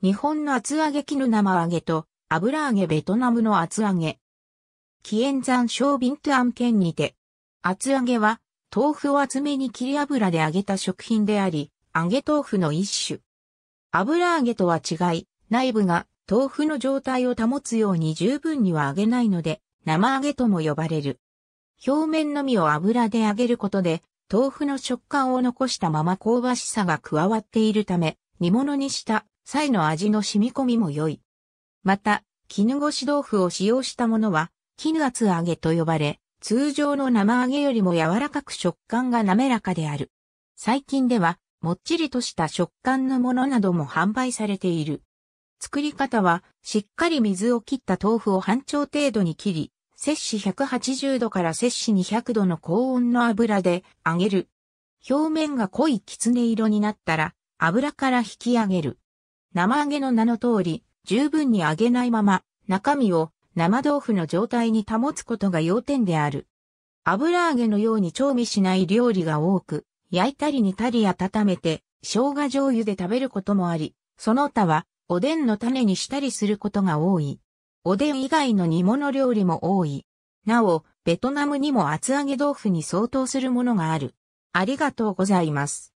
日本の厚揚げ絹生揚げと油揚げベトナムの厚揚げ。紀延山小ビントアン県にて。厚揚げは豆腐を厚めに切り油で揚げた食品であり、揚げ豆腐の一種。油揚げとは違い、内部が豆腐の状態を保つように十分には揚げないので、生揚げとも呼ばれる。表面のみを油で揚げることで、豆腐の食感を残したまま香ばしさが加わっているため、煮物にした菜の味の染み込みも良い。また、絹ごし豆腐を使用したものは、絹厚揚げと呼ばれ、通常の生揚げよりも柔らかく食感が滑らかである。最近では、もっちりとした食感のものなども販売されている。作り方は、しっかり水を切った豆腐を半丁程度に切り、摂氏180度から摂氏200度の高温の油で揚げる。表面が濃いきつね色になったら、油から引き上げる。生揚げの名の通り、十分に揚げないまま、中身を生豆腐の状態に保つことが要点である。油揚げのように調味しない料理が多く、焼いたり煮たり温めて、生姜醤油で食べることもあり、その他は、おでんの種にしたりすることが多い。おでん以外の煮物料理も多い。なお、ベトナムにも厚揚げ豆腐に相当するものがある。ありがとうございます。